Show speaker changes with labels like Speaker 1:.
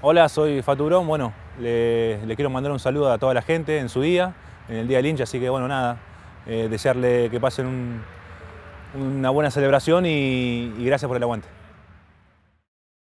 Speaker 1: Hola, soy Faturón. Bueno, le, quiero mandar un saludo a toda la gente en su día, en el Día del Hincha, así que bueno, nada, eh, desearle que pasen una buena celebración y gracias por el aguante.